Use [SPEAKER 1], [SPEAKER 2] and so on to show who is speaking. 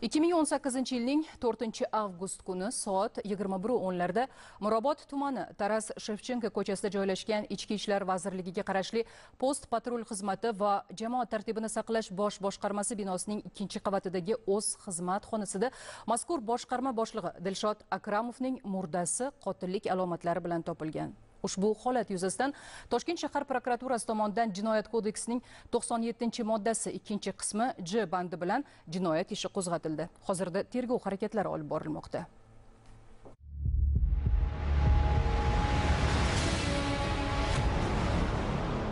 [SPEAKER 1] 2018 yilning 4 avgust kuni soat 21:10 larda Mirobod tumani Taras Shevchenko ko'chasida joylashgan Ichki ishlar vazirligiga qarashli post patrul xizmati va jamoat tartibini saqlash bosh boshqarmasi binosining 2 qavatidagi o'z xizmat xonasida mazkur boshqarma boshlig'i Dilshod Akramovning murdasi qotillik alomatlari bilan topilgan. Ushbu holat yuzasidan Toshkent shahar prokuraturasi tomonidan Jinoyat kodeksining 97-moddasi 2-qismi J bandi bilan jinoyat ishi qo'zg'atildi. Hozirda tergov harakatlari olib borilmoqda.